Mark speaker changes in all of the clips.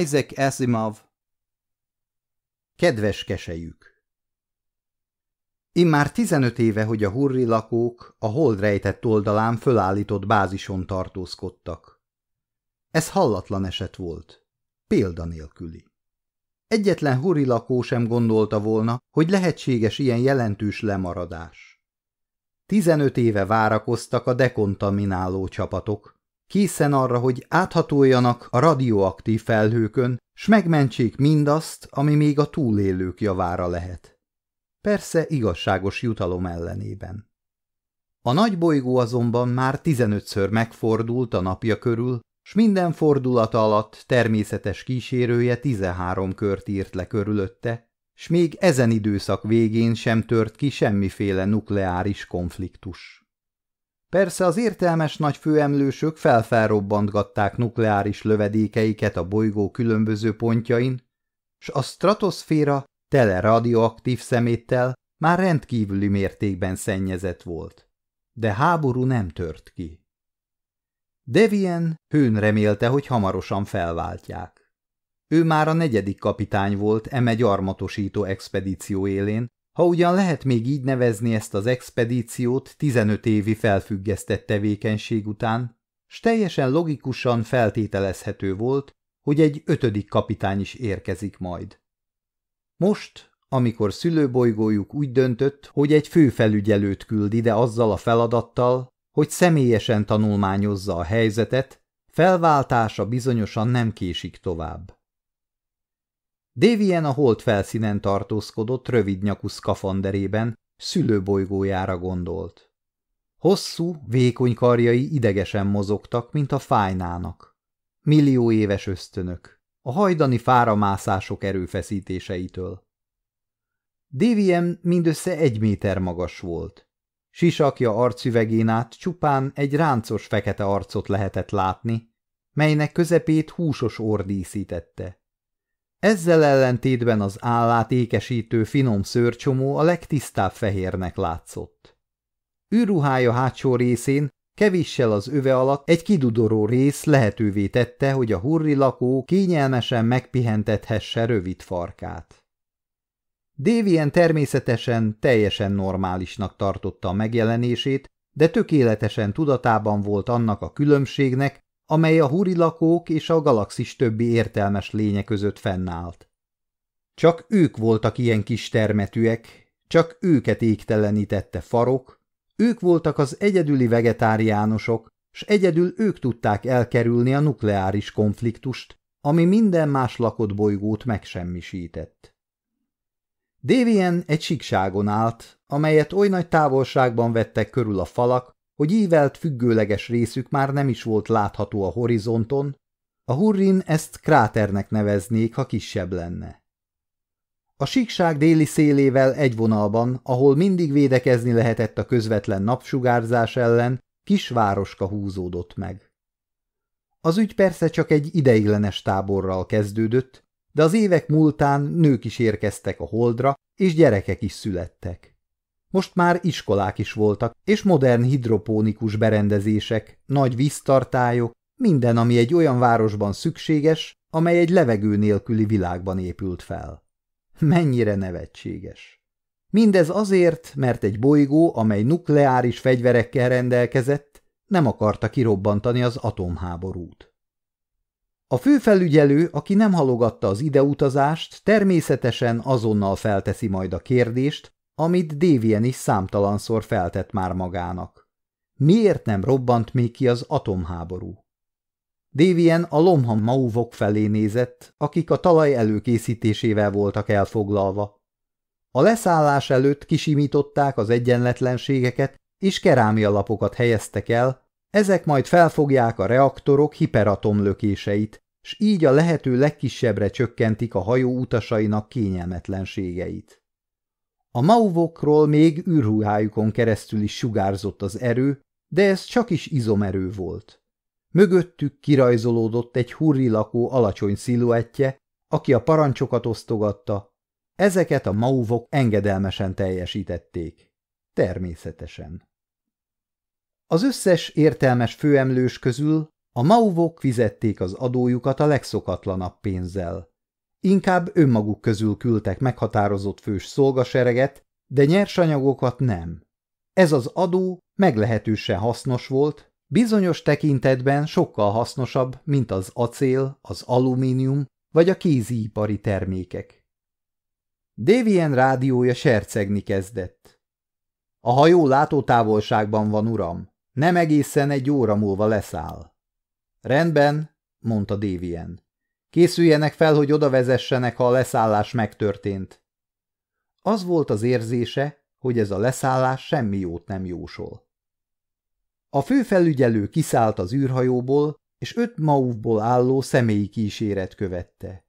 Speaker 1: Isaac Asimov Kedves kesejük! Immár 15 éve, hogy a hurri lakók a hold rejtett oldalán fölállított bázison tartózkodtak. Ez hallatlan eset volt, példanélküli. Egyetlen hurri lakó sem gondolta volna, hogy lehetséges ilyen jelentős lemaradás. 15 éve várakoztak a dekontamináló csapatok, készen arra, hogy áthatoljanak a radioaktív felhőkön, s megmentsék mindazt, ami még a túlélők javára lehet. Persze igazságos jutalom ellenében. A nagy bolygó azonban már tizenötször megfordult a napja körül, s minden fordulata alatt természetes kísérője 13 kört írt le körülötte, s még ezen időszak végén sem tört ki semmiféle nukleáris konfliktus. Persze az értelmes nagy főemlősök felfelrobbantgatták nukleáris lövedékeiket a bolygó különböző pontjain, s a stratoszféra tele radioaktív szeméttel már rendkívüli mértékben szennyezett volt. De háború nem tört ki. Devien hőn remélte, hogy hamarosan felváltják. Ő már a negyedik kapitány volt eme gyarmatosító expedíció élén, ha ugyan lehet még így nevezni ezt az expedíciót 15 évi felfüggesztett tevékenység után, s teljesen logikusan feltételezhető volt, hogy egy ötödik kapitány is érkezik majd. Most, amikor szülőbolygójuk úgy döntött, hogy egy főfelügyelőt küld ide azzal a feladattal, hogy személyesen tanulmányozza a helyzetet, felváltása bizonyosan nem késik tovább. Dévien a holt felszínen tartózkodott rövid nyakú szkafanderében, szülőbolygójára gondolt. Hosszú, vékony karjai idegesen mozogtak, mint a fájnának. Millió éves ösztönök, a hajdani fáramászások erőfeszítéseitől. Dévien mindössze egy méter magas volt. Sisakja arcüvegén át csupán egy ráncos fekete arcot lehetett látni, melynek közepét húsos ordíszítette. díszítette. Ezzel ellentétben az állát ékesítő finom szőrcsomó a legtisztább fehérnek látszott. Őruhája hátsó részén, kevéssel az öve alatt egy kidudoró rész lehetővé tette, hogy a hurri lakó kényelmesen megpihentethesse rövid farkát. Dévien természetesen teljesen normálisnak tartotta a megjelenését, de tökéletesen tudatában volt annak a különbségnek, amely a lakók és a galaxis többi értelmes lénye között fennállt. Csak ők voltak ilyen kis termetűek, csak őket égtelenítette farok, ők voltak az egyedüli vegetáriánusok, s egyedül ők tudták elkerülni a nukleáris konfliktust, ami minden más lakott bolygót megsemmisített. Davien egy síkságon állt, amelyet oly nagy távolságban vettek körül a falak, hogy ívelt függőleges részük már nem is volt látható a horizonton, a hurrin ezt kráternek neveznék, ha kisebb lenne. A síkság déli szélével egy vonalban, ahol mindig védekezni lehetett a közvetlen napsugárzás ellen, kis városka húzódott meg. Az ügy persze csak egy ideiglenes táborral kezdődött, de az évek múltán nők is érkeztek a holdra, és gyerekek is születtek. Most már iskolák is voltak, és modern hidropónikus berendezések, nagy víztartályok, minden, ami egy olyan városban szükséges, amely egy levegő nélküli világban épült fel. Mennyire nevetséges! Mindez azért, mert egy bolygó, amely nukleáris fegyverekkel rendelkezett, nem akarta kirobbantani az atomháborút. A főfelügyelő, aki nem halogatta az ideutazást, természetesen azonnal felteszi majd a kérdést, amit Dévien is számtalanszor feltett már magának. Miért nem robbant még ki az atomháború? Dévien a lomham mauvok felé nézett, akik a talaj előkészítésével voltak elfoglalva. A leszállás előtt kisimították az egyenletlenségeket, és kerámia lapokat helyeztek el, ezek majd felfogják a reaktorok hiperatomlökéseit, s így a lehető legkisebbre csökkentik a hajó utasainak kényelmetlenségeit. A mauvokról még űrhújájukon keresztül is sugárzott az erő, de ez csak is izomerő volt. Mögöttük kirajzolódott egy hurri lakó alacsony sziluettje, aki a parancsokat osztogatta. Ezeket a mauvok engedelmesen teljesítették. Természetesen. Az összes értelmes főemlős közül a mauvok fizették az adójukat a legszokatlanabb pénzzel. Inkább önmaguk közül küldtek meghatározott fős szolgasereget, de nyersanyagokat nem. Ez az adó meglehetősen hasznos volt, bizonyos tekintetben sokkal hasznosabb, mint az acél, az alumínium vagy a kéziipari termékek. Davien rádiója sercegni kezdett. A hajó látótávolságban van, uram. Nem egészen egy óra múlva leszáll. Rendben, mondta Davien. Készüljenek fel, hogy oda vezessenek, ha a leszállás megtörtént. Az volt az érzése, hogy ez a leszállás semmi jót nem jósol. A főfelügyelő kiszállt az űrhajóból, és öt maúvból álló személyi kíséret követte.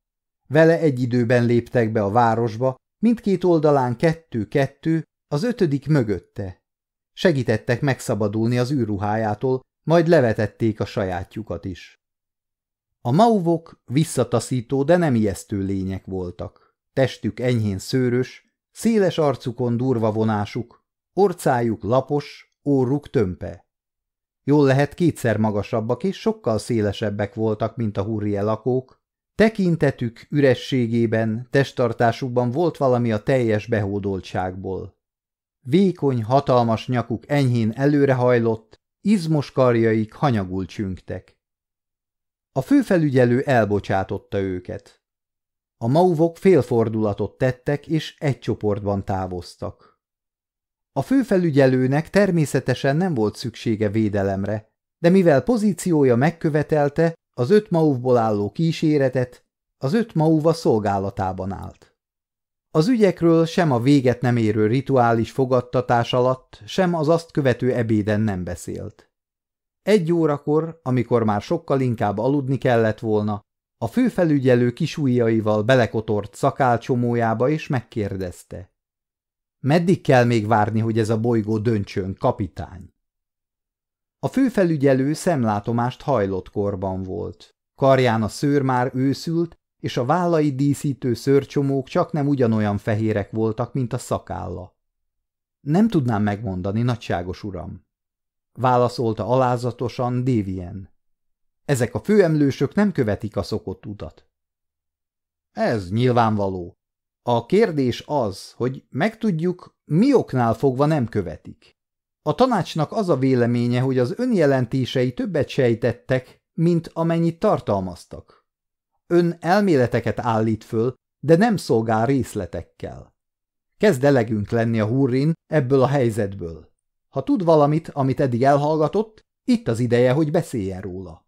Speaker 1: Vele egy időben léptek be a városba, mindkét oldalán kettő-kettő, az ötödik mögötte. Segítettek megszabadulni az űrruhájától, majd levetették a sajátjukat is. A mauvok visszataszító, de nem ijesztő lények voltak. Testük enyhén szőrös, széles arcukon durva vonásuk, orcájuk lapos, óruk tömpe. Jól lehet kétszer magasabbak és sokkal szélesebbek voltak, mint a hurrie lakók. Tekintetük ürességében, testtartásukban volt valami a teljes behódoltságból. Vékony, hatalmas nyakuk enyhén előrehajlott, izmos karjaik hanyagul csüngtek. A főfelügyelő elbocsátotta őket. A mauvok félfordulatot tettek, és egy csoportban távoztak. A főfelügyelőnek természetesen nem volt szüksége védelemre, de mivel pozíciója megkövetelte, az öt mauvból álló kíséretet, az öt mauva szolgálatában állt. Az ügyekről sem a véget nem érő rituális fogadtatás alatt, sem az azt követő ebéden nem beszélt. Egy órakor, amikor már sokkal inkább aludni kellett volna, a főfelügyelő kisújjaival belekotort szakálcsomójába és megkérdezte. Meddig kell még várni, hogy ez a bolygó döntsön, kapitány? A főfelügyelő szemlátomást hajlott korban volt. Karján a szőr már őszült, és a vállai díszítő szőrcsomók csak nem ugyanolyan fehérek voltak, mint a szakálla. Nem tudnám megmondani, nagyságos uram, válaszolta alázatosan Dévien. Ezek a főemlősök nem követik a szokott utat. Ez nyilvánvaló. A kérdés az, hogy megtudjuk, mi oknál fogva nem követik. A tanácsnak az a véleménye, hogy az önjelentései többet sejtettek, mint amennyit tartalmaztak. Ön elméleteket állít föl, de nem szolgál részletekkel. Kezd elegünk lenni a hurrin ebből a helyzetből. Ha tud valamit, amit eddig elhallgatott, itt az ideje, hogy beszéljen róla.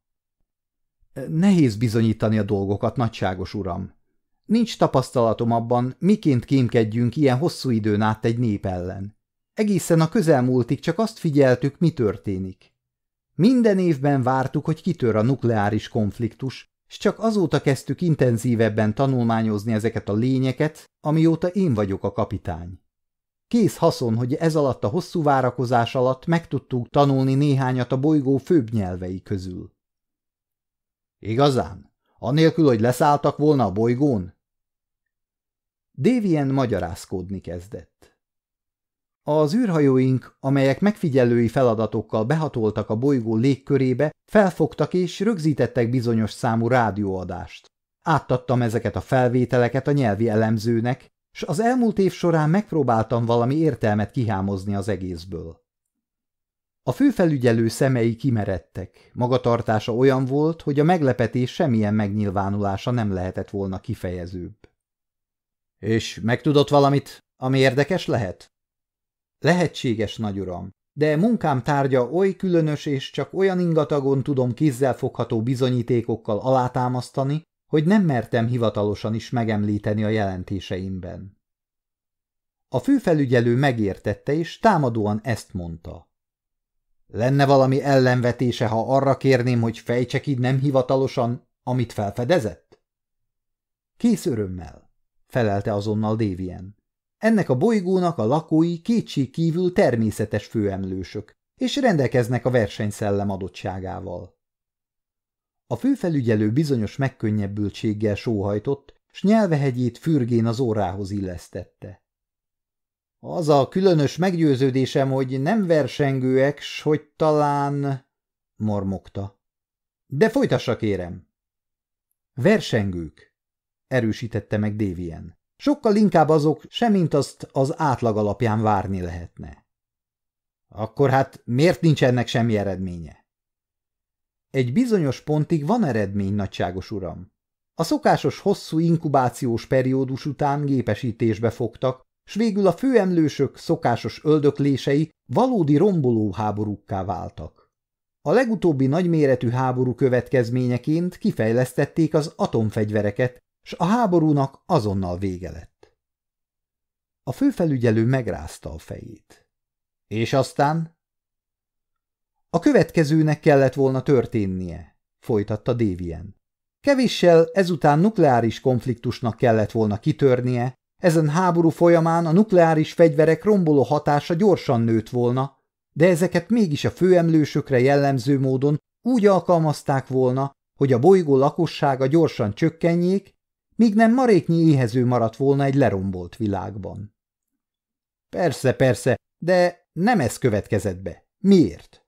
Speaker 1: Nehéz bizonyítani a dolgokat, nagyságos uram. Nincs tapasztalatom abban, miként kémkedjünk ilyen hosszú időn át egy nép ellen. Egészen a közelmúltig csak azt figyeltük, mi történik. Minden évben vártuk, hogy kitör a nukleáris konfliktus, és csak azóta kezdtük intenzívebben tanulmányozni ezeket a lényeket, amióta én vagyok a kapitány. Kész haszon, hogy ez alatt a hosszú várakozás alatt meg tudtuk tanulni néhányat a bolygó főbb nyelvei közül. Igazán? Anélkül, hogy leszálltak volna a bolygón? Davien magyarázkodni kezdett. Az űrhajóink, amelyek megfigyelői feladatokkal behatoltak a bolygó légkörébe, felfogtak és rögzítettek bizonyos számú rádióadást. Áttattam ezeket a felvételeket a nyelvi elemzőnek, s az elmúlt év során megpróbáltam valami értelmet kihámozni az egészből. A főfelügyelő szemei kimeredtek, magatartása olyan volt, hogy a meglepetés semmilyen megnyilvánulása nem lehetett volna kifejezőbb. – És megtudott valamit, ami érdekes lehet? – Lehetséges, nagy uram, de munkám tárgya oly különös és csak olyan ingatagon tudom kézzelfogható bizonyítékokkal alátámasztani, hogy nem mertem hivatalosan is megemlíteni a jelentéseimben. A főfelügyelő megértette, és támadóan ezt mondta. Lenne valami ellenvetése, ha arra kérném, hogy fejtsek így nem hivatalosan, amit felfedezett? Kész örömmel, felelte azonnal Dévien. Ennek a bolygónak a lakói kétség kívül természetes főemlősök, és rendelkeznek a versenyszellem adottságával. A főfelügyelő bizonyos megkönnyebbültséggel sóhajtott, s nyelvehegyét fürgén az órához illesztette. Az a különös meggyőződésem, hogy nem versengőek, s hogy talán... mormogta. De folytassa, kérem! Versengők, erősítette meg Dévien. Sokkal inkább azok, semmint azt az átlag alapján várni lehetne. Akkor hát miért nincs ennek semmi eredménye? Egy bizonyos pontig van eredmény, nagyságos uram. A szokásos hosszú inkubációs periódus után gépesítésbe fogtak, s végül a főemlősök szokásos öldöklései valódi romboló háborúkká váltak. A legutóbbi nagyméretű háború következményeként kifejlesztették az atomfegyvereket, s a háborúnak azonnal vége lett. A főfelügyelő megrázta a fejét. És aztán a következőnek kellett volna történnie, folytatta Dévien. Kevissel ezután nukleáris konfliktusnak kellett volna kitörnie, ezen háború folyamán a nukleáris fegyverek romboló hatása gyorsan nőtt volna, de ezeket mégis a főemlősökre jellemző módon úgy alkalmazták volna, hogy a bolygó lakossága gyorsan csökkenjék, míg nem maréknyi éhező maradt volna egy lerombolt világban. Persze, persze, de nem ez következett be. Miért?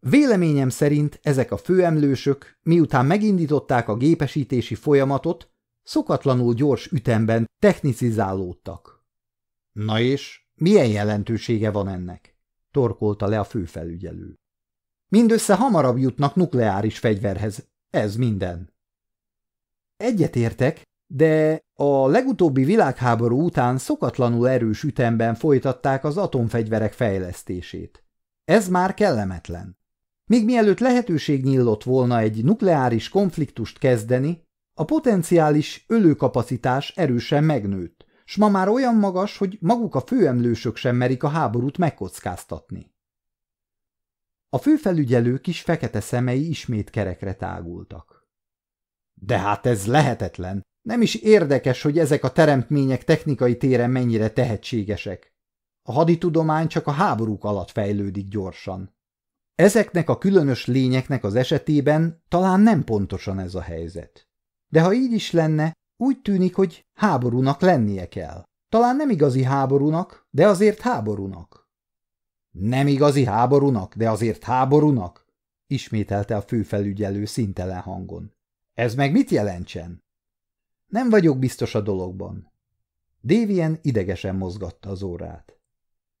Speaker 1: Véleményem szerint ezek a főemlősök, miután megindították a gépesítési folyamatot, szokatlanul gyors ütemben technicizálódtak. Na és milyen jelentősége van ennek? Torkolta le a főfelügyelő. Mindössze hamarabb jutnak nukleáris fegyverhez. Ez minden. Egyetértek, de a legutóbbi világháború után szokatlanul erős ütemben folytatták az atomfegyverek fejlesztését. Ez már kellemetlen. Még mielőtt lehetőség nyílott volna egy nukleáris konfliktust kezdeni, a potenciális ölőkapacitás erősen megnőtt, s ma már olyan magas, hogy maguk a főemlősök sem merik a háborút megkockáztatni. A főfelügyelő kis fekete szemei ismét kerekre tágultak. De hát ez lehetetlen! Nem is érdekes, hogy ezek a teremtmények technikai téren mennyire tehetségesek. A haditudomány csak a háborúk alatt fejlődik gyorsan. Ezeknek a különös lényeknek az esetében talán nem pontosan ez a helyzet. De ha így is lenne, úgy tűnik, hogy háborúnak lennie kell. Talán nem igazi háborúnak, de azért háborúnak. Nem igazi háborúnak, de azért háborúnak? ismételte a főfelügyelő szintelen hangon. Ez meg mit jelentsen? Nem vagyok biztos a dologban. Dévien idegesen mozgatta az órát.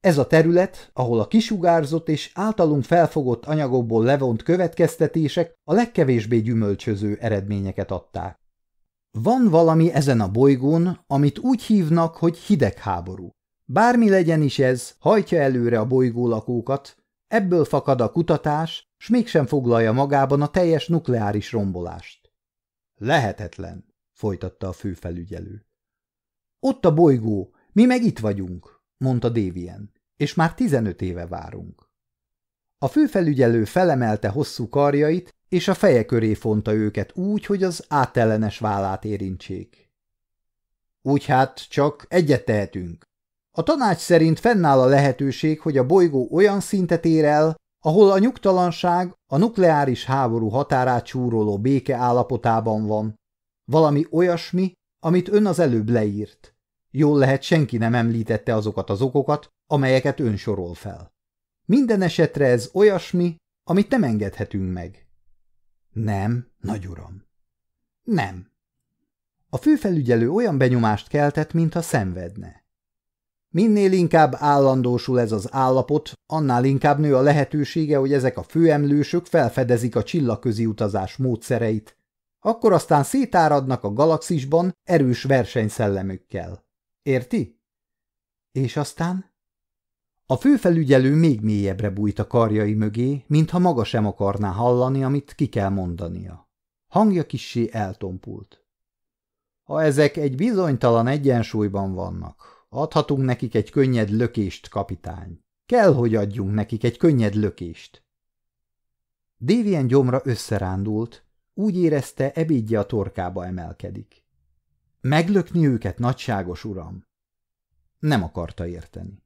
Speaker 1: Ez a terület, ahol a kisugárzott és általunk felfogott anyagokból levont következtetések a legkevésbé gyümölcsöző eredményeket adták. Van valami ezen a bolygón, amit úgy hívnak, hogy hidegháború. Bármi legyen is ez, hajtja előre a lakókat, ebből fakad a kutatás, s mégsem foglalja magában a teljes nukleáris rombolást. Lehetetlen, folytatta a főfelügyelő. Ott a bolygó, mi meg itt vagyunk, mondta Dévien és már tizenöt éve várunk. A főfelügyelő felemelte hosszú karjait, és a feje köré fonta őket úgy, hogy az átellenes vállát érintsék. Úgy hát csak egyet tehetünk. A tanács szerint fennáll a lehetőség, hogy a bolygó olyan szintet ér el, ahol a nyugtalanság a nukleáris háború határát csúroló béke állapotában van. Valami olyasmi, amit ön az előbb leírt. Jól lehet senki nem említette azokat az okokat, amelyeket ön sorol fel. Minden esetre ez olyasmi, amit nem engedhetünk meg. Nem, nagy uram. Nem. A főfelügyelő olyan benyomást keltett, mintha szenvedne. Minél inkább állandósul ez az állapot, annál inkább nő a lehetősége, hogy ezek a főemlősök felfedezik a csillagközi utazás módszereit. Akkor aztán szétáradnak a galaxisban erős versenyszellemükkel. Érti? És aztán? A főfelügyelő még mélyebbre bújt a karjai mögé, mintha maga sem akarná hallani, amit ki kell mondania. Hangja kissé eltompult. Ha ezek egy bizonytalan egyensúlyban vannak, adhatunk nekik egy könnyed lökést, kapitány. Kell, hogy adjunk nekik egy könnyed lökést. Dévien gyomra összerándult, úgy érezte, ebédje a torkába emelkedik. Meglökni őket, nagyságos uram? Nem akarta érteni.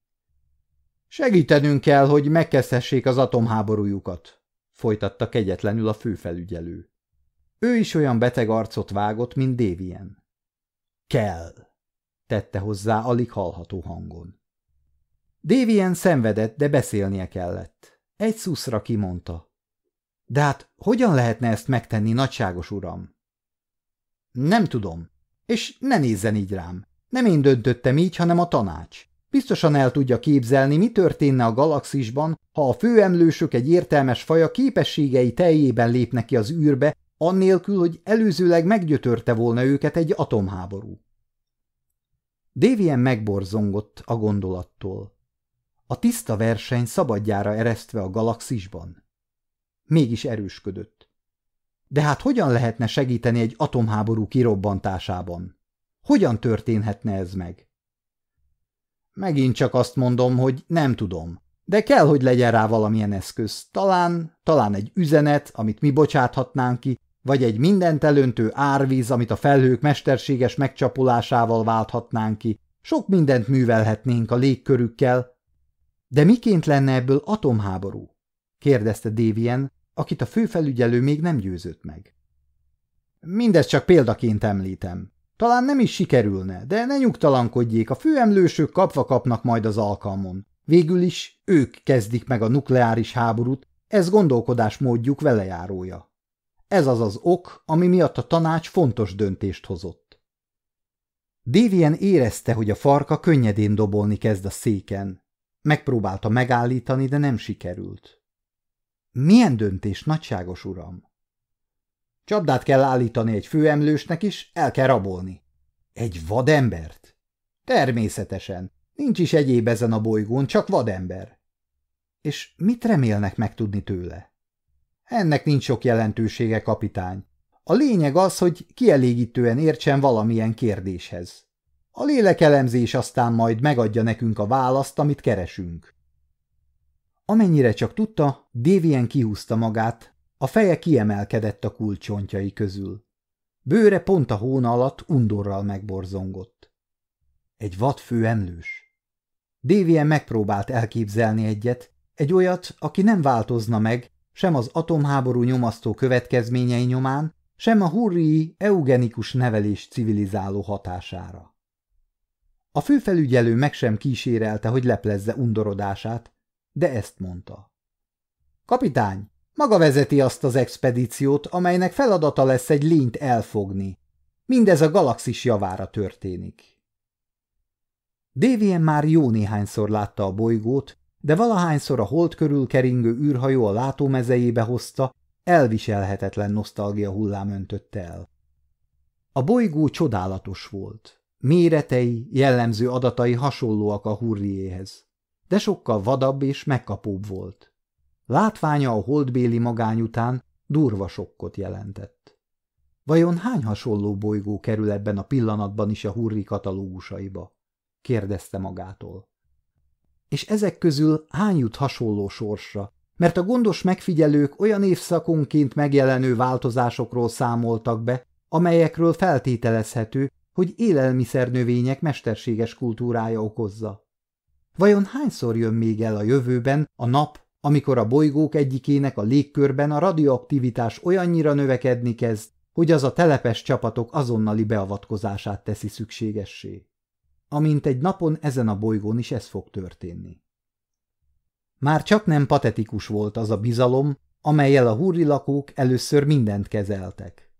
Speaker 1: Segítenünk kell, hogy megkezdhessék az atomháborújukat, folytatta kegyetlenül a főfelügyelő. Ő is olyan beteg arcot vágott, mint Dévien. Kell, tette hozzá alig hallható hangon. Dévien szenvedett, de beszélnie kellett. Egy szuszra kimondta. De hát hogyan lehetne ezt megtenni, nagyságos uram? Nem tudom, és ne nézzen így rám. Nem én döntöttem így, hanem a tanács. Biztosan el tudja képzelni, mi történne a galaxisban, ha a főemlősök egy értelmes faja képességei teljében lépnek ki az űrbe, annélkül, hogy előzőleg meggyötörte volna őket egy atomháború. Dévien megborzongott a gondolattól. A tiszta verseny szabadjára eresztve a galaxisban. Mégis erősködött. De hát hogyan lehetne segíteni egy atomháború kirobbantásában? Hogyan történhetne ez meg? Megint csak azt mondom, hogy nem tudom. De kell, hogy legyen rá valamilyen eszköz. Talán, talán egy üzenet, amit mi bocsáthatnánk ki, vagy egy mindent elöntő árvíz, amit a felhők mesterséges megcsapulásával válthatnánk ki. Sok mindent művelhetnénk a légkörükkel. De miként lenne ebből atomháború? kérdezte Davien, akit a főfelügyelő még nem győzött meg. Mindezt csak példaként említem. Talán nem is sikerülne, de ne nyugtalankodjék, a főemlősök kapva kapnak majd az alkalmon. Végül is ők kezdik meg a nukleáris háborút, ez gondolkodásmódjuk velejárója. Ez az az ok, ami miatt a tanács fontos döntést hozott. Dévien érezte, hogy a farka könnyedén dobolni kezd a széken. Megpróbálta megállítani, de nem sikerült. Milyen döntés, nagyságos uram? Csapdát kell állítani egy főemlősnek is, el kell rabolni. Egy vadembert? Természetesen. Nincs is egyéb ezen a bolygón, csak vadember. És mit remélnek megtudni tőle? Ennek nincs sok jelentősége, kapitány. A lényeg az, hogy kielégítően értsen valamilyen kérdéshez. A lélekelemzés aztán majd megadja nekünk a választ, amit keresünk. Amennyire csak tudta, Dévien kihúzta magát, a feje kiemelkedett a kulcsontjai közül. Bőre pont a hóna alatt undorral megborzongott. Egy vadfő emlős. Dévien megpróbált elképzelni egyet, egy olyat, aki nem változna meg, sem az atomháború nyomasztó következményei nyomán, sem a hurrii eugenikus nevelés civilizáló hatására. A főfelügyelő meg sem kísérelte, hogy leplezze undorodását, de ezt mondta. Kapitány, maga vezeti azt az expedíciót, amelynek feladata lesz egy lényt elfogni. Mindez a galaxis javára történik. Davien már jó néhányszor látta a bolygót, de valahányszor a hold körül keringő űrhajó a látómezejébe hozta, elviselhetetlen nosztalgia hullám öntötte el. A bolygó csodálatos volt. Méretei, jellemző adatai hasonlóak a hurriéhez de sokkal vadabb és megkapóbb volt. Látványa a holdbéli magány után durva sokkot jelentett. Vajon hány hasonló bolygó kerül ebben a pillanatban is a hurri katalógusaiba? kérdezte magától. És ezek közül hány jut hasonló sorsra, mert a gondos megfigyelők olyan évszakonként megjelenő változásokról számoltak be, amelyekről feltételezhető, hogy élelmiszernövények mesterséges kultúrája okozza. Vajon hányszor jön még el a jövőben a nap, amikor a bolygók egyikének a légkörben a radioaktivitás olyannyira növekedni kezd, hogy az a telepes csapatok azonnali beavatkozását teszi szükségessé? Amint egy napon ezen a bolygón is ez fog történni. Már csak nem patetikus volt az a bizalom, amelyel a lakók először mindent kezeltek.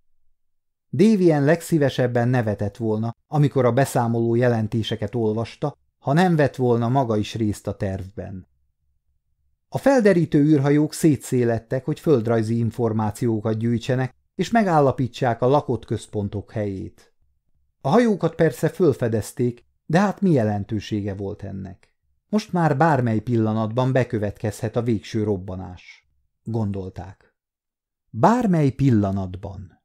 Speaker 1: Dévien legszívesebben nevetett volna, amikor a beszámoló jelentéseket olvasta, ha nem vett volna maga is részt a tervben. A felderítő űrhajók szétszélettek, hogy földrajzi információkat gyűjtsenek, és megállapítsák a lakott központok helyét. A hajókat persze fölfedezték, de hát mi jelentősége volt ennek? Most már bármely pillanatban bekövetkezhet a végső robbanás, gondolták. Bármely pillanatban.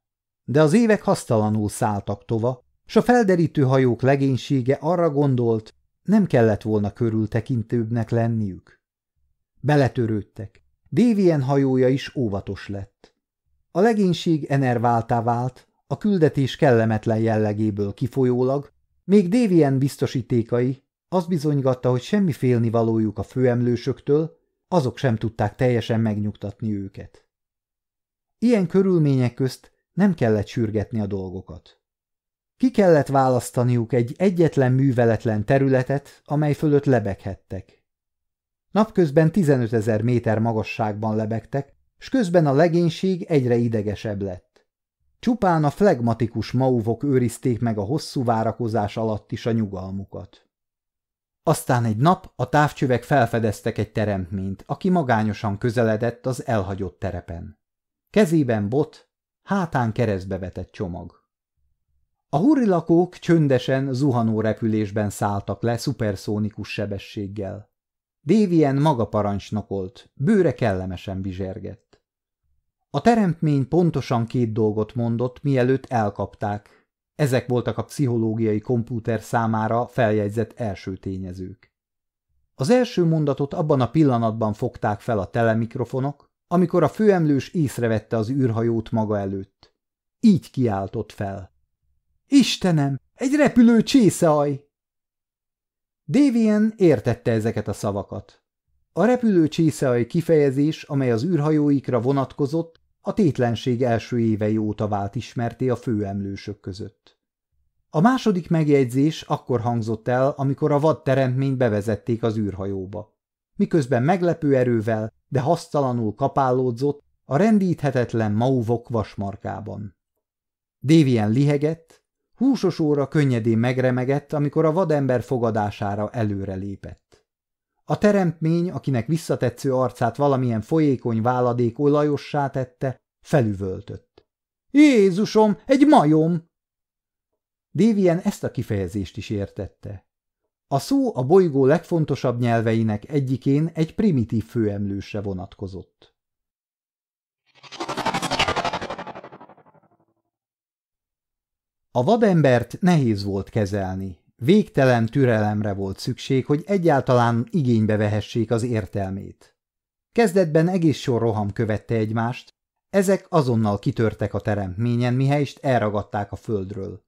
Speaker 1: De az évek hasztalanul szálltak tova, s a felderítő hajók legénysége arra gondolt, nem kellett volna körültekintőbbnek lenniük. Beletörődtek. Dévien hajója is óvatos lett. A legénység enerváltá vált, a küldetés kellemetlen jellegéből kifolyólag, még Dévien biztosítékai azt bizonygatta, hogy semmi félnivalójuk a főemlősöktől, azok sem tudták teljesen megnyugtatni őket. Ilyen körülmények közt nem kellett sürgetni a dolgokat. Ki kellett választaniuk egy egyetlen műveletlen területet, amely fölött lebeghettek. Napközben 15 ezer méter magasságban lebegtek, s közben a legénység egyre idegesebb lett. Csupán a flegmatikus mauvok őrizték meg a hosszú várakozás alatt is a nyugalmukat. Aztán egy nap a távcsövek felfedeztek egy teremtményt, aki magányosan közeledett az elhagyott terepen. Kezében bot, hátán keresztbe vetett csomag. A hurilakók csöndesen, zuhanó repülésben szálltak le szuperszónikus sebességgel. Dévien maga parancsnokolt, bőre kellemesen bizsergett. A teremtmény pontosan két dolgot mondott, mielőtt elkapták. Ezek voltak a pszichológiai kompúter számára feljegyzett első tényezők. Az első mondatot abban a pillanatban fogták fel a telemikrofonok, amikor a főemlős észrevette az űrhajót maga előtt. Így kiáltott fel. Istenem, egy repülő csészeaj! Davian értette ezeket a szavakat. A repülő csészeaj kifejezés, amely az űrhajóikra vonatkozott, a tétlenség első évei óta vált ismerté a főemlősök között. A második megjegyzés akkor hangzott el, amikor a vadteremtményt bevezették az űrhajóba. Miközben meglepő erővel, de hasztalanul kapálódzott a rendíthetetlen mauvok vasmarkában. Dévien lihegett, Húsos óra könnyedén megremegett, amikor a vadember fogadására előre lépett. A teremtmény, akinek visszatetsző arcát valamilyen folyékony váladék olajossá tette, felüvöltött. – Jézusom, egy majom! Dévien ezt a kifejezést is értette. A szó a bolygó legfontosabb nyelveinek egyikén egy primitív főemlősre vonatkozott. A vadembert nehéz volt kezelni, végtelen türelemre volt szükség, hogy egyáltalán igénybe vehessék az értelmét. Kezdetben egész sor roham követte egymást, ezek azonnal kitörtek a teremtményen, mihelyst elragadták a földről.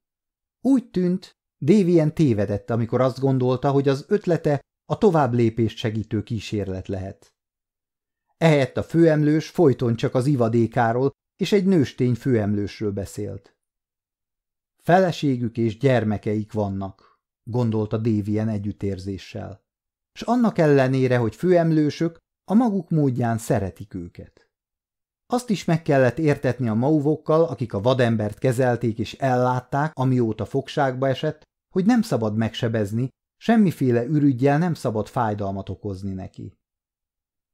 Speaker 1: Úgy tűnt, Dévien tévedett, amikor azt gondolta, hogy az ötlete a tovább lépést segítő kísérlet lehet. Ehelyett a főemlős folyton csak az ivadékáról és egy nőstény főemlősről beszélt. Feleségük és gyermekeik vannak, gondolta Dévien együttérzéssel. S annak ellenére, hogy főemlősök, a maguk módján szeretik őket. Azt is meg kellett értetni a mauvokkal, akik a vadembert kezelték és ellátták, amióta fogságba esett, hogy nem szabad megsebezni, semmiféle ürügyjel nem szabad fájdalmat okozni neki.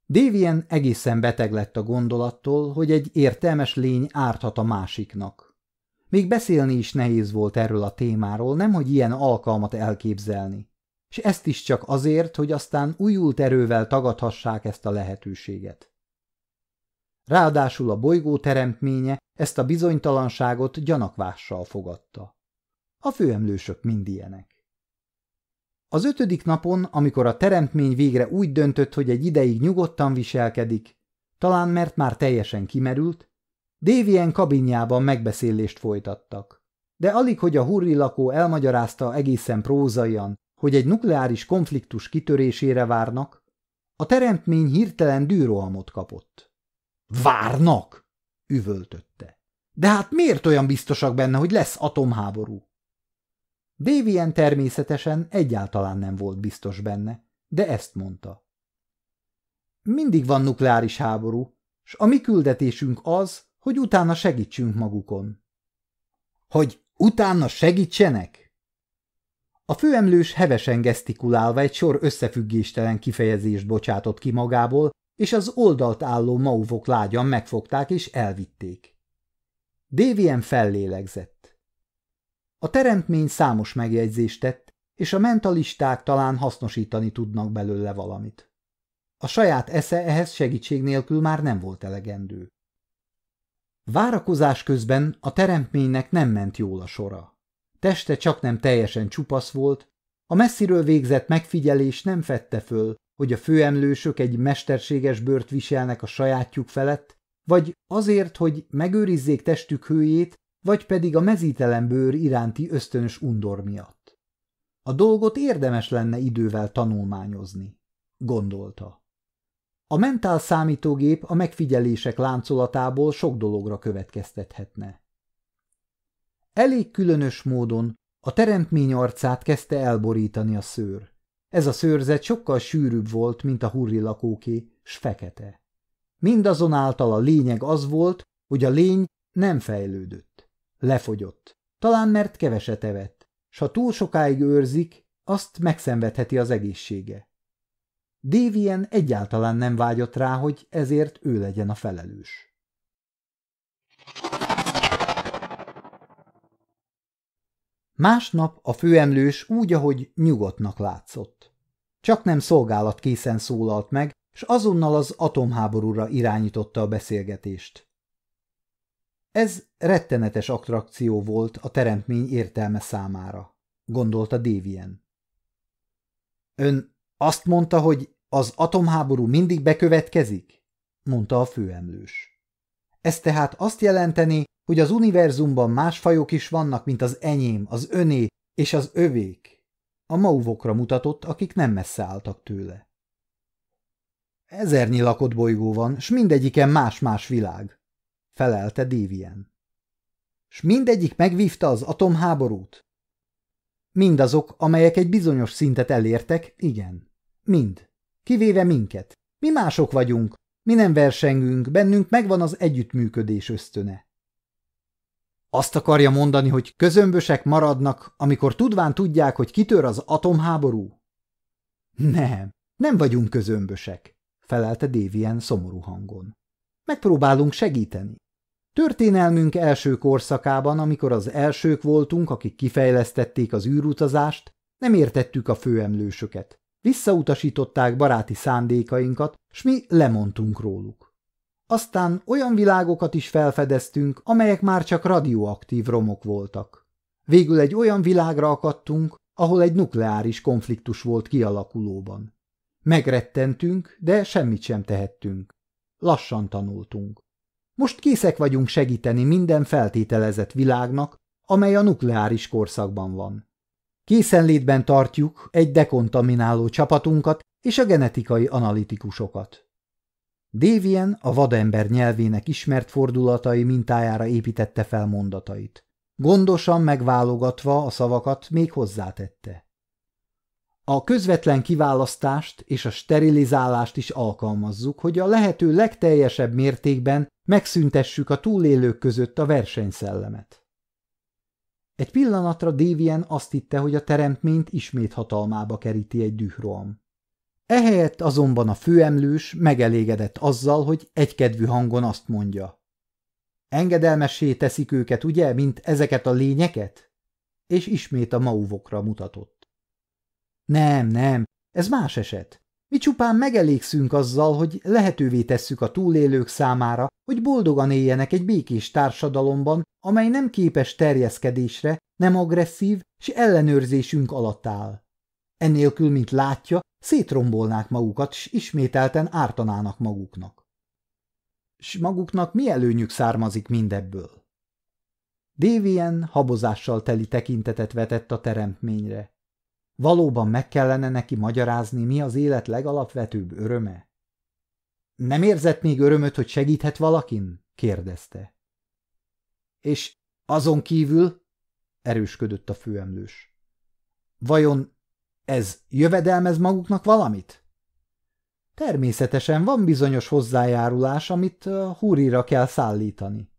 Speaker 1: Dévien egészen beteg lett a gondolattól, hogy egy értelmes lény árthat a másiknak. Még beszélni is nehéz volt erről a témáról, nemhogy ilyen alkalmat elképzelni. És ezt is csak azért, hogy aztán újult erővel tagadhassák ezt a lehetőséget. Ráadásul a bolygó teremtménye ezt a bizonytalanságot gyanakvással fogadta. A főemlősök mind ilyenek. Az ötödik napon, amikor a teremtmény végre úgy döntött, hogy egy ideig nyugodtan viselkedik, talán mert már teljesen kimerült, Dévien kabinjában megbeszélést folytattak. De alig, hogy a hurri lakó elmagyarázta egészen prózaian, hogy egy nukleáris konfliktus kitörésére várnak, a teremtmény hirtelen dűrohamot kapott. Várnak! üvöltötte. De hát miért olyan biztosak benne, hogy lesz atomháború? Davien természetesen egyáltalán nem volt biztos benne, de ezt mondta. Mindig van nukleáris háború, s a mi küldetésünk az, hogy utána segítsünk magukon. Hogy utána segítsenek? A főemlős hevesen gesztikulálva egy sor összefüggéstelen kifejezést bocsátott ki magából, és az oldalt álló mauvok lágyan megfogták és elvitték. Dévien fellélegzett. A teremtmény számos megjegyzést tett, és a mentalisták talán hasznosítani tudnak belőle valamit. A saját esze ehhez segítség nélkül már nem volt elegendő. Várakozás közben a teremtménynek nem ment jól a sora. Teste csak nem teljesen csupasz volt, a messziről végzett megfigyelés nem fette föl, hogy a főemlősök egy mesterséges bőrt viselnek a sajátjuk felett, vagy azért, hogy megőrizzék testük hőjét, vagy pedig a mezítelen bőr iránti ösztönös undor miatt. A dolgot érdemes lenne idővel tanulmányozni, gondolta. A mentál számítógép a megfigyelések láncolatából sok dologra következtethetne. Elég különös módon a teremtmény arcát kezdte elborítani a szőr. Ez a szőrzet sokkal sűrűbb volt, mint a hurri lakóké, s fekete. Mindazonáltal a lényeg az volt, hogy a lény nem fejlődött. Lefogyott. Talán mert keveset evett, s ha túl sokáig őrzik, azt megszenvedheti az egészsége. Dévien egyáltalán nem vágyott rá, hogy ezért ő legyen a felelős. Másnap a főemlős úgy, ahogy nyugodtnak látszott. Csak nem szolgálat készen szólalt meg, és azonnal az atomháborúra irányította a beszélgetést. Ez rettenetes attrakció volt a teremtmény értelme számára, gondolta Dévien. Ön azt mondta, hogy az atomháború mindig bekövetkezik? mondta a főemlős. Ez tehát azt jelenteni, hogy az univerzumban más fajok is vannak, mint az enyém, az öné és az övék. A mauvokra mutatott, akik nem messze álltak tőle. Ezernyi lakott bolygó van, s mindegyiken más-más világ, felelte Dévien. S mindegyik megvívta az atomháborút? Mindazok, amelyek egy bizonyos szintet elértek, igen. Mind. Kivéve minket. Mi mások vagyunk, mi nem versengünk, bennünk megvan az együttműködés ösztöne. Azt akarja mondani, hogy közömbösek maradnak, amikor tudván tudják, hogy kitör az atomháború? Nem, nem vagyunk közömbösek, felelte Dévien szomorú hangon. Megpróbálunk segíteni. Történelmünk első korszakában, amikor az elsők voltunk, akik kifejlesztették az űrutazást, nem értettük a főemlősöket. Visszautasították baráti szándékainkat, s mi lemondtunk róluk. Aztán olyan világokat is felfedeztünk, amelyek már csak radioaktív romok voltak. Végül egy olyan világra akadtunk, ahol egy nukleáris konfliktus volt kialakulóban. Megrettentünk, de semmit sem tehettünk. Lassan tanultunk. Most készek vagyunk segíteni minden feltételezett világnak, amely a nukleáris korszakban van. Készenlétben tartjuk egy dekontamináló csapatunkat és a genetikai analitikusokat. Dévien a vadember nyelvének ismert fordulatai mintájára építette fel mondatait. Gondosan megválogatva a szavakat még hozzátette. A közvetlen kiválasztást és a sterilizálást is alkalmazzuk, hogy a lehető legteljesebb mértékben megszüntessük a túlélők között a versenyszellemet. Egy pillanatra Dévien azt hitte, hogy a teremtményt ismét hatalmába keríti egy dührom. Ehelyett azonban a főemlős megelégedett azzal, hogy egykedvű hangon azt mondja. Engedelmessé teszik őket, ugye, mint ezeket a lényeket? És ismét a mauvokra mutatott. Nem, nem, ez más eset. Mi csupán megelégszünk azzal, hogy lehetővé tesszük a túlélők számára, hogy boldogan éljenek egy békés társadalomban, amely nem képes terjeszkedésre, nem agresszív, és ellenőrzésünk alatt áll. Ennélkül, mint látja, szétrombolnák magukat, és ismételten ártanának maguknak. S maguknak mi előnyük származik mindebből? Dévien habozással teli tekintetet vetett a teremtményre. Valóban meg kellene neki magyarázni, mi az élet legalapvetőbb öröme? Nem érzett még örömöt, hogy segíthet valakin? kérdezte. És azon kívül? erősködött a főemlős. Vajon ez jövedelmez maguknak valamit? Természetesen van bizonyos hozzájárulás, amit a uh, hurira kell szállítani.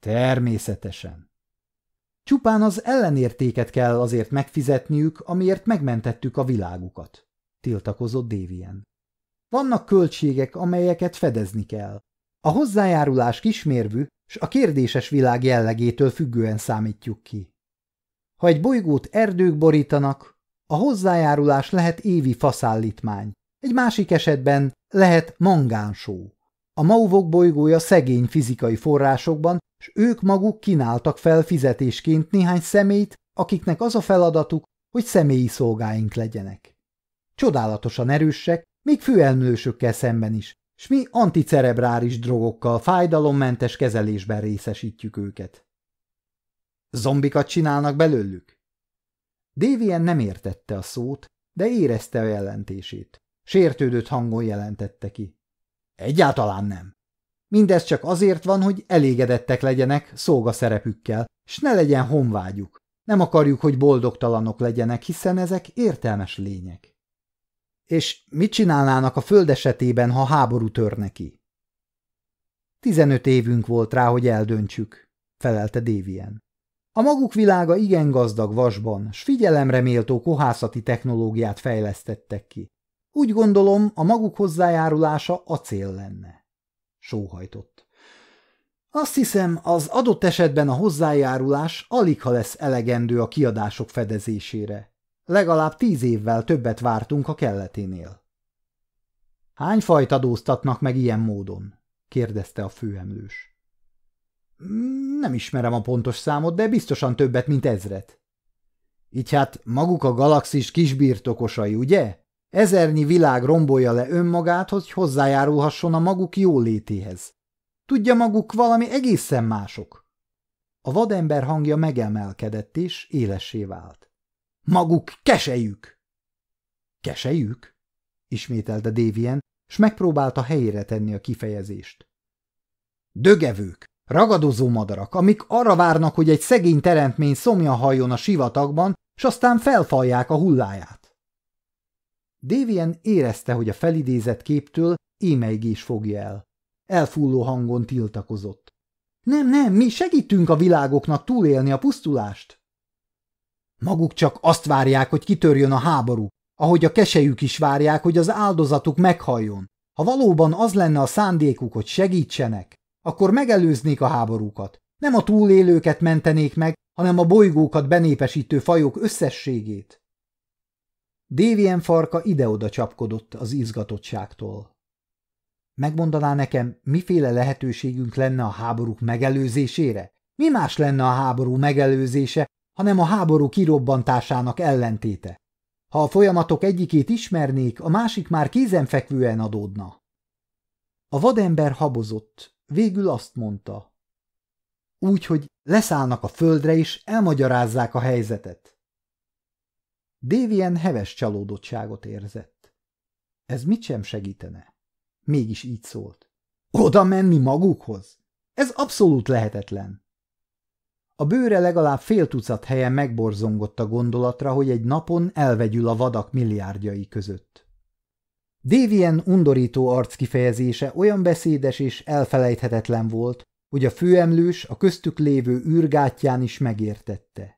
Speaker 1: Természetesen. Csupán az ellenértéket kell azért megfizetniük, amiért megmentettük a világukat, tiltakozott Dévien. Vannak költségek, amelyeket fedezni kell. A hozzájárulás kismérvű, s a kérdéses világ jellegétől függően számítjuk ki. Ha egy bolygót erdők borítanak, a hozzájárulás lehet évi faszállítmány, egy másik esetben lehet mangánsó. A mauvok bolygója szegény fizikai forrásokban, s ők maguk kínáltak fel fizetésként néhány személyt, akiknek az a feladatuk, hogy személyi szolgáink legyenek. Csodálatosan erősek, még főelnősökkel szemben is, s mi anticerebráris drogokkal fájdalommentes kezelésben részesítjük őket. Zombikat csinálnak belőlük? Dévien nem értette a szót, de érezte a jelentését. Sértődött hangon jelentette ki. Egyáltalán nem. Mindez csak azért van, hogy elégedettek legyenek szolgaszerepükkel, s ne legyen honvágyuk. Nem akarjuk, hogy boldogtalanok legyenek, hiszen ezek értelmes lények. És mit csinálnának a föld esetében, ha háború tör neki? Tizenöt évünk volt rá, hogy eldöntsük, felelte Dévien. A maguk világa igen gazdag vasban, s figyelemre méltó kohászati technológiát fejlesztettek ki. Úgy gondolom, a maguk hozzájárulása acél lenne sóhajtott. Azt hiszem, az adott esetben a hozzájárulás alig ha lesz elegendő a kiadások fedezésére. Legalább tíz évvel többet vártunk a kelleténél. Hány fajt adóztatnak meg ilyen módon? kérdezte a főemlős. Nem ismerem a pontos számot, de biztosan többet, mint ezret. Így hát maguk a galaxis kisbirtokosai, ugye? Ezernyi világ rombolja le önmagát, hogy hozzájárulhasson a maguk jólétéhez. Tudja maguk valami egészen mások. A vadember hangja megemelkedett és élessé vált. Maguk kesejük! Kesejük? ismételte Dévien, s megpróbálta helyére tenni a kifejezést. Dögevők, ragadozó madarak, amik arra várnak, hogy egy szegény teremtmény szomja halljon a sivatagban, s aztán felfalják a hulláját. Dévien érezte, hogy a felidézett képtől émeigés fogja el. Elfúló hangon tiltakozott. Nem, nem, mi segítünk a világoknak túlélni a pusztulást. Maguk csak azt várják, hogy kitörjön a háború, ahogy a kesejük is várják, hogy az áldozatuk meghalljon. Ha valóban az lenne a szándékuk, hogy segítsenek, akkor megelőznék a háborúkat. Nem a túlélőket mentenék meg, hanem a bolygókat benépesítő fajok összességét. Dévien farka ide-oda csapkodott az izgatottságtól. Megmondaná nekem, miféle lehetőségünk lenne a háborúk megelőzésére? Mi más lenne a háború megelőzése, hanem a háború kirobbantásának ellentéte? Ha a folyamatok egyikét ismernék, a másik már kézenfekvően adódna. A vadember habozott, végül azt mondta. Úgy, hogy leszállnak a földre is elmagyarázzák a helyzetet. Dévien heves csalódottságot érzett. Ez mit sem segítene. Mégis így szólt. Oda menni magukhoz? Ez abszolút lehetetlen. A bőre legalább fél tucat helyen megborzongott a gondolatra, hogy egy napon elvegyül a vadak milliárdjai között. Dévien undorító arc kifejezése olyan beszédes és elfelejthetetlen volt, hogy a főemlős a köztük lévő űrgátján is megértette.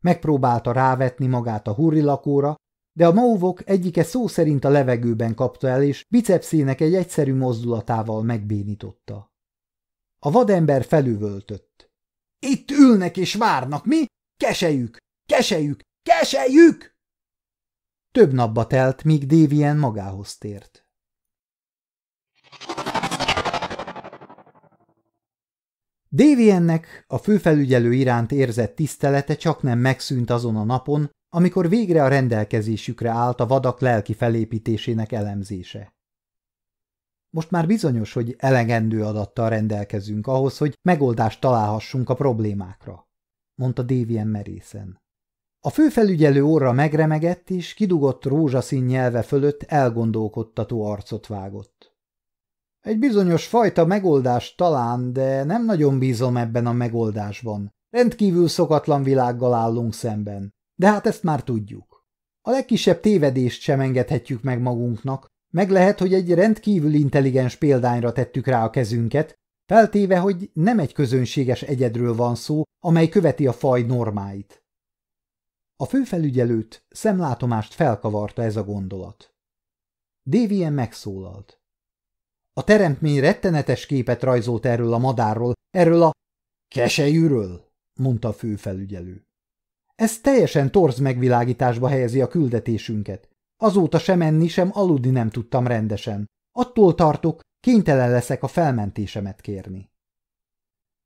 Speaker 1: Megpróbálta rávetni magát a hurrilakóra, de a mauvok egyike szó szerint a levegőben kapta el, és bicepszének egy egyszerű mozdulatával megbénította. A vadember felüvöltött. – Itt ülnek és várnak, mi? Kesejük! Kesejük! Kesejük! Több napba telt, míg Dévien magához tért. Daviennek a főfelügyelő iránt érzett tisztelete csak nem megszűnt azon a napon, amikor végre a rendelkezésükre állt a vadak lelki felépítésének elemzése. Most már bizonyos, hogy elegendő adattal rendelkezünk ahhoz, hogy megoldást találhassunk a problémákra, mondta Dévien merészen. A főfelügyelő óra megremegett, és kidugott rózsaszín nyelve fölött elgondolkodtató arcot vágott. Egy bizonyos fajta megoldást talán, de nem nagyon bízom ebben a megoldásban. Rendkívül szokatlan világgal állunk szemben. De hát ezt már tudjuk. A legkisebb tévedést sem engedhetjük meg magunknak. Meg lehet, hogy egy rendkívül intelligens példányra tettük rá a kezünket, feltéve, hogy nem egy közönséges egyedről van szó, amely követi a faj normáit. A főfelügyelőt szemlátomást felkavarta ez a gondolat. Dévien megszólalt. A teremtmény rettenetes képet rajzolt erről a madárról, erről a kesejűről, mondta a főfelügyelő. Ez teljesen torz megvilágításba helyezi a küldetésünket. Azóta sem enni, sem aludni nem tudtam rendesen. Attól tartok, kénytelen leszek a felmentésemet kérni.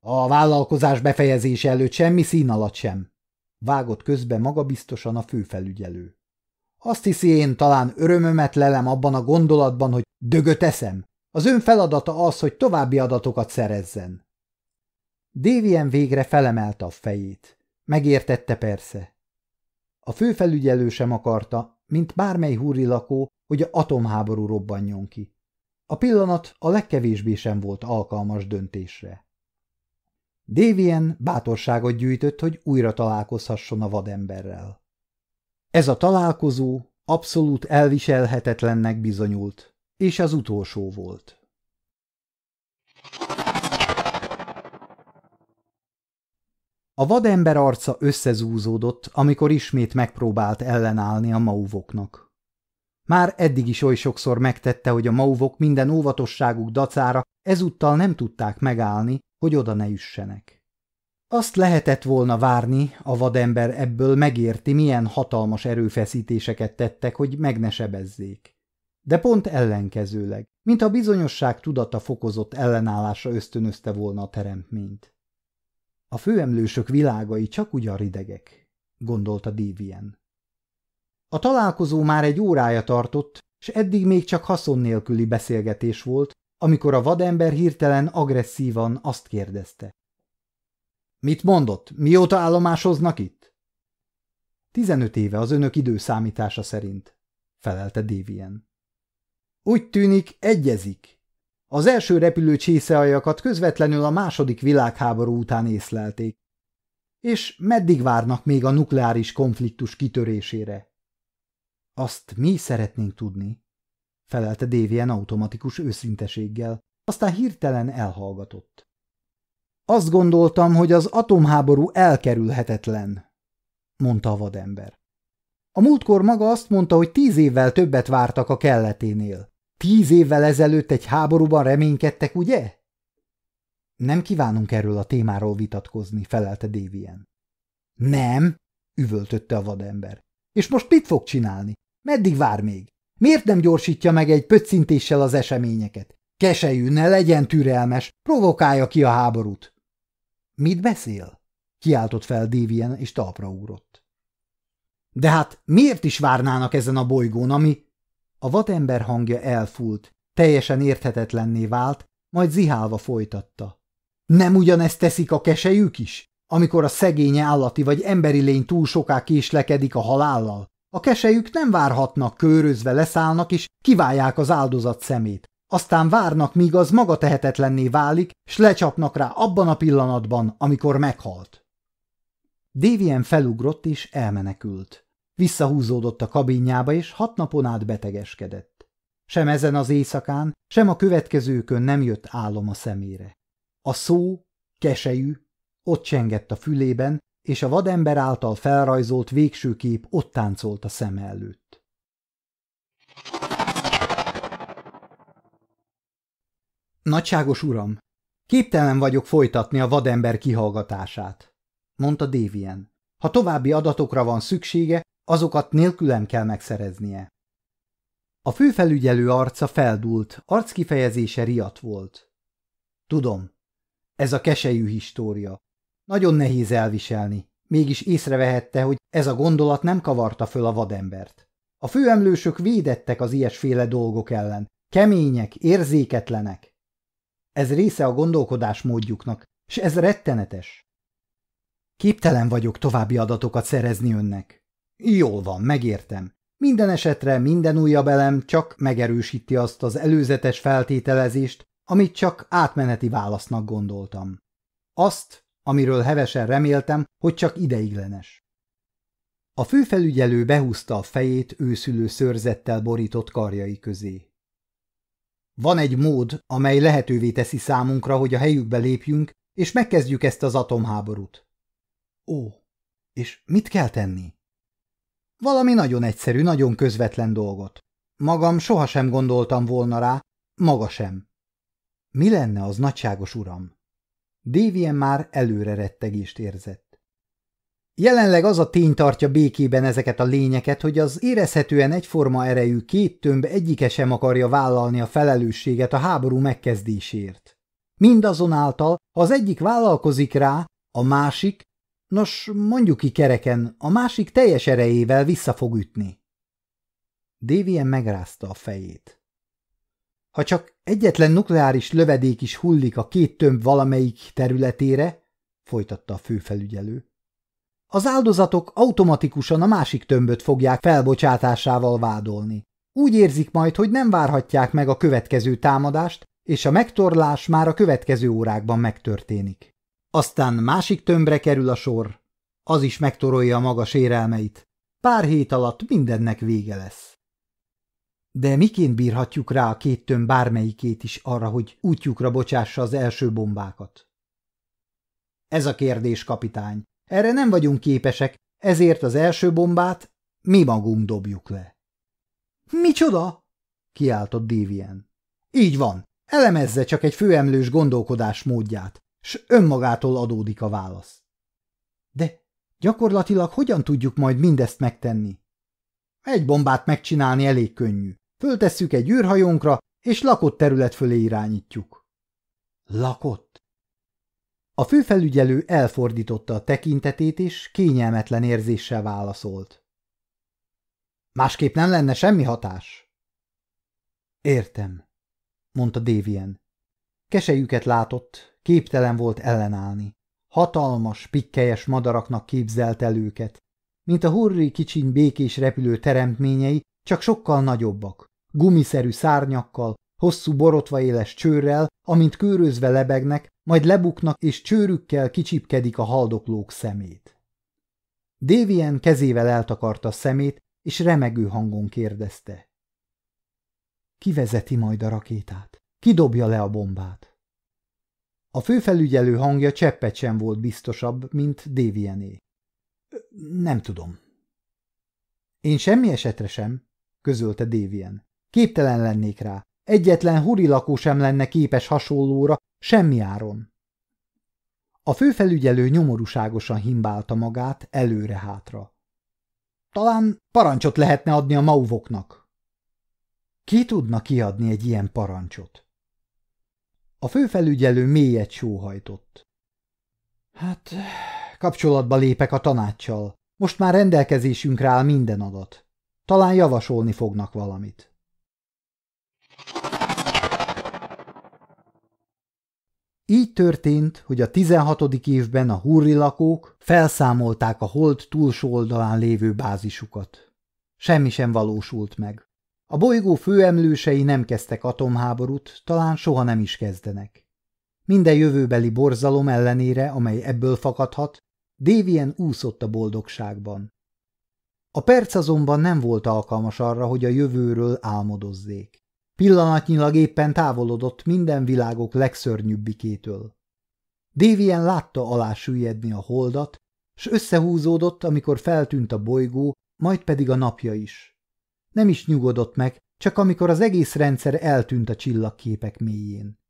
Speaker 1: A vállalkozás befejezése előtt semmi szín alatt sem, vágott közbe magabiztosan a főfelügyelő. Azt hiszi én talán örömömet lelem abban a gondolatban, hogy dögöt eszem, az ön feladata az, hogy további adatokat szerezzen. Dévien végre felemelte a fejét. Megértette persze. A főfelügyelő sem akarta, mint bármely húri lakó, hogy a atomháború robbanjon ki. A pillanat a legkevésbé sem volt alkalmas döntésre. Dévien bátorságot gyűjtött, hogy újra találkozhasson a vademberrel. Ez a találkozó abszolút elviselhetetlennek bizonyult. És az utolsó volt. A vadember arca összezúzódott, amikor ismét megpróbált ellenállni a mauvoknak. Már eddig is oly sokszor megtette, hogy a mauvok minden óvatosságuk dacára ezúttal nem tudták megállni, hogy oda ne üssenek. Azt lehetett volna várni, a vadember ebből megérti, milyen hatalmas erőfeszítéseket tettek, hogy meg ne sebezzék. De pont ellenkezőleg, mint a bizonyosság tudata fokozott ellenállásra ösztönözte volna a teremtményt. A főemlősök világai csak ugyan ridegek, gondolta Divien. A találkozó már egy órája tartott, s eddig még csak haszon nélküli beszélgetés volt, amikor a vadember hirtelen agresszívan azt kérdezte. Mit mondott? Mióta állomásoznak itt? Tizenöt éve az önök időszámítása szerint, felelte Divien. Úgy tűnik, egyezik. Az első repülő csészeajakat közvetlenül a második világháború után észlelték. És meddig várnak még a nukleáris konfliktus kitörésére? Azt mi szeretnénk tudni, felelte Dévien automatikus őszinteséggel, aztán hirtelen elhallgatott. Azt gondoltam, hogy az atomháború elkerülhetetlen, mondta a vadember. A múltkor maga azt mondta, hogy tíz évvel többet vártak a kelleténél. Tíz évvel ezelőtt egy háborúban reménykedtek, ugye? Nem kívánunk erről a témáról vitatkozni, felelte Dévien. Nem, üvöltötte a vadember. És most mit fog csinálni? Meddig vár még? Miért nem gyorsítja meg egy pöccintéssel az eseményeket? Keselyű, ne legyen türelmes, provokálja ki a háborút. Mit beszél? Kiáltott fel Dévien, és talpra úrott. De hát miért is várnának ezen a bolygón, ami a vatember hangja elfúlt, teljesen érthetetlenné vált, majd zihálva folytatta. Nem ugyanezt teszik a kesejük is? Amikor a szegény állati vagy emberi lény túl soká késlekedik a halállal, a kesejük nem várhatnak, körözve leszállnak és kiválják az áldozat szemét. Aztán várnak, míg az maga tehetetlenné válik, s lecsapnak rá abban a pillanatban, amikor meghalt. Dévien felugrott és elmenekült. Visszahúzódott a kabinjába, és hat napon át betegeskedett. Sem ezen az éjszakán, sem a következőkön nem jött álom a szemére. A szó, kesejű, ott csengett a fülében, és a vadember által felrajzolt végső kép ott táncolt a szem előtt. Nagyságos uram, képtelen vagyok folytatni a vadember kihallgatását, mondta Dévien. Ha további adatokra van szüksége, Azokat nélkülem kell megszereznie. A főfelügyelő arca feldult, arckifejezése riadt volt. Tudom, ez a keselyű história. Nagyon nehéz elviselni, mégis észrevehette, hogy ez a gondolat nem kavarta föl a vadembert. A főemlősök védettek az ilyesféle dolgok ellen, kemények, érzéketlenek. Ez része a gondolkodás módjuknak, s ez rettenetes. Képtelen vagyok további adatokat szerezni önnek, Jól van, megértem. Minden esetre minden újabb elem csak megerősíti azt az előzetes feltételezést, amit csak átmeneti válasznak gondoltam. Azt, amiről hevesen reméltem, hogy csak ideiglenes. A főfelügyelő behúzta a fejét őszülő szörzettel borított karjai közé. Van egy mód, amely lehetővé teszi számunkra, hogy a helyükbe lépjünk, és megkezdjük ezt az atomháborút. Ó, és mit kell tenni? Valami nagyon egyszerű, nagyon közvetlen dolgot. Magam sohasem gondoltam volna rá, maga sem. Mi lenne az nagyságos uram? Dévien már előre rettegést érzett. Jelenleg az a tény tartja békében ezeket a lényeket, hogy az érezhetően egyforma erejű két tömb egyike sem akarja vállalni a felelősséget a háború megkezdésért. Mindazonáltal, ha az egyik vállalkozik rá, a másik Nos, mondjuk ki kereken, a másik teljes erejével vissza fog ütni. Dévien megrázta a fejét. Ha csak egyetlen nukleáris lövedék is hullik a két tömb valamelyik területére, folytatta a főfelügyelő, az áldozatok automatikusan a másik tömböt fogják felbocsátásával vádolni. Úgy érzik majd, hogy nem várhatják meg a következő támadást, és a megtorlás már a következő órákban megtörténik. Aztán másik tömbre kerül a sor, az is megtorolja maga sérelmeit. Pár hét alatt mindennek vége lesz. De miként bírhatjuk rá a két tömb bármelyikét is arra, hogy útjukra bocsássa az első bombákat? Ez a kérdés, kapitány. Erre nem vagyunk képesek, ezért az első bombát mi magunk dobjuk le. Micsoda? kiáltott Dévien. Így van, elemezze csak egy főemlős gondolkodás módját s önmagától adódik a válasz. De gyakorlatilag hogyan tudjuk majd mindezt megtenni? Egy bombát megcsinálni elég könnyű. Föltesszük egy űrhajónkra, és lakott terület fölé irányítjuk. Lakott? A főfelügyelő elfordította a tekintetét, és kényelmetlen érzéssel válaszolt. Másképp nem lenne semmi hatás. Értem, mondta Dévien. Kesejüket látott, képtelen volt ellenállni. Hatalmas, pikkelyes madaraknak képzelt el őket, mint a hurri kicsiny békés repülő teremtményei, csak sokkal nagyobbak, gumiszerű szárnyakkal, hosszú éles csőrrel, amint kőrözve lebegnek, majd lebuknak és csőrükkel kicsipkedik a haldoklók szemét. Dévien kezével eltakarta a szemét, és remegő hangon kérdezte. Ki vezeti majd a rakétát? Ki dobja le a bombát? A főfelügyelő hangja cseppet sem volt biztosabb, mint Déviené. Nem tudom. Én semmi esetre sem, közölte Dévien. Képtelen lennék rá. Egyetlen lakó sem lenne képes hasonlóra, semmi áron. A főfelügyelő nyomorúságosan himbálta magát előre-hátra. Talán parancsot lehetne adni a mauvoknak. Ki tudna kiadni egy ilyen parancsot? A főfelügyelő mélyet sóhajtott. Hát, kapcsolatba lépek a tanácssal. Most már rendelkezésünkre áll minden adat. Talán javasolni fognak valamit. Így történt, hogy a 16. évben a hurri lakók felszámolták a hold túlsó oldalán lévő bázisukat. Semmi sem valósult meg. A bolygó főemlősei nem kezdtek atomháborút, talán soha nem is kezdenek. Minden jövőbeli borzalom ellenére, amely ebből fakadhat, Dévien úszott a boldogságban. A perc azonban nem volt alkalmas arra, hogy a jövőről álmodozzék. Pillanatnyilag éppen távolodott minden világok legszörnyűbbikétől. Dévien látta alá süllyedni a holdat, s összehúzódott, amikor feltűnt a bolygó, majd pedig a napja is. Nem is nyugodott meg, csak amikor az egész rendszer eltűnt a csillagképek mélyén.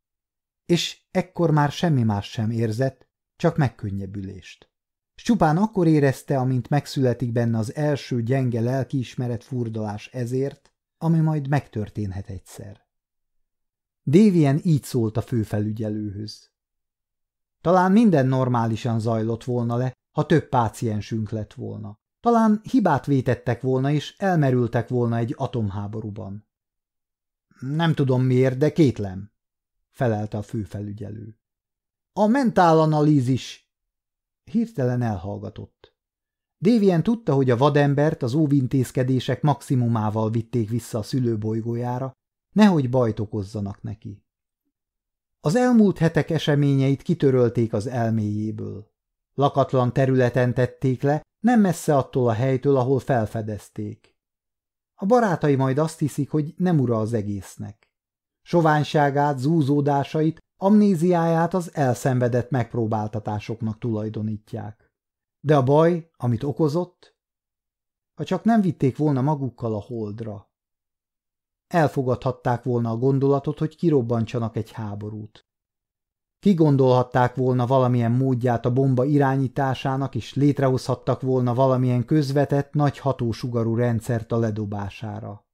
Speaker 1: És ekkor már semmi más sem érzett, csak megkönnyebbülést. csupán akkor érezte, amint megszületik benne az első gyenge lelkiismeret furdalás ezért, ami majd megtörténhet egyszer. Dévien így szólt a főfelügyelőhöz. Talán minden normálisan zajlott volna le, ha több páciensünk lett volna. Talán hibát vétettek volna, és elmerültek volna egy atomháborúban. Nem tudom miért, de kétlem, felelte a főfelügyelő. A mentálanalízis hirtelen elhallgatott. Dévien tudta, hogy a vadembert az óvintézkedések maximumával vitték vissza a szülőbolygójára, nehogy bajt okozzanak neki. Az elmúlt hetek eseményeit kitörölték az elméjéből. Lakatlan területen tették le, nem messze attól a helytől, ahol felfedezték. A barátai majd azt hiszik, hogy nem ura az egésznek. Soványságát, zúzódásait, amnéziáját az elszenvedett megpróbáltatásoknak tulajdonítják. De a baj, amit okozott, ha csak nem vitték volna magukkal a holdra. Elfogadhatták volna a gondolatot, hogy kirobbantsanak egy háborút. Kigondolhatták volna valamilyen módját a bomba irányításának, és létrehozhattak volna valamilyen közvetett, nagy hatósugarú rendszert a ledobására.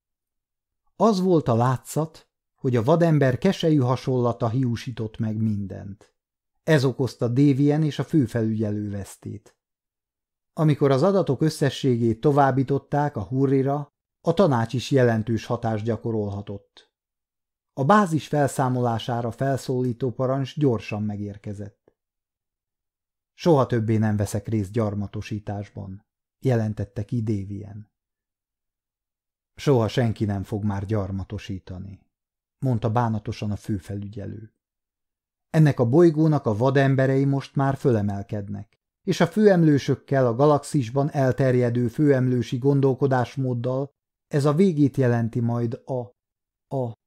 Speaker 1: Az volt a látszat, hogy a vadember keselyű hasonlata hiúsított meg mindent. Ez okozta Dévien és a főfelügyelő vesztét. Amikor az adatok összességét továbbították a hurrira, a tanács is jelentős hatást gyakorolhatott. A bázis felszámolására felszólító parancs gyorsan megérkezett. Soha többé nem veszek részt gyarmatosításban, jelentette ki Dévien. Soha senki nem fog már gyarmatosítani, mondta bánatosan a főfelügyelő. Ennek a bolygónak a vademberei most már fölemelkednek, és a főemlősökkel a galaxisban elterjedő főemlősi gondolkodásmóddal ez a végét jelenti majd a, a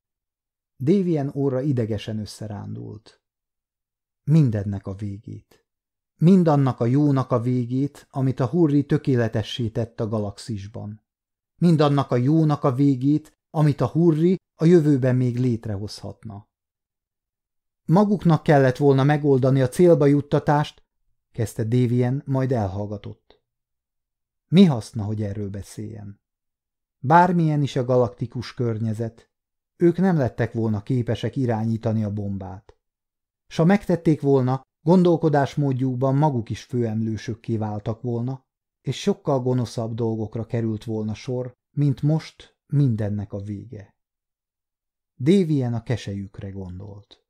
Speaker 1: Dévien óra idegesen összerándult. Mindennek a végét. Mindannak a jónak a végét, amit a hurri tökéletessé tett a galaxisban. Mindannak a jónak a végét, amit a hurri a jövőben még létrehozhatna. Maguknak kellett volna megoldani a célba juttatást, kezdte Dévien, majd elhallgatott. Mi haszna, hogy erről beszéljen? Bármilyen is a galaktikus környezet, ők nem lettek volna képesek irányítani a bombát. S ha megtették volna, gondolkodásmódjukban maguk is főemlősökké váltak volna, és sokkal gonoszabb dolgokra került volna sor, mint most mindennek a vége. Dévien a kesejükre gondolt.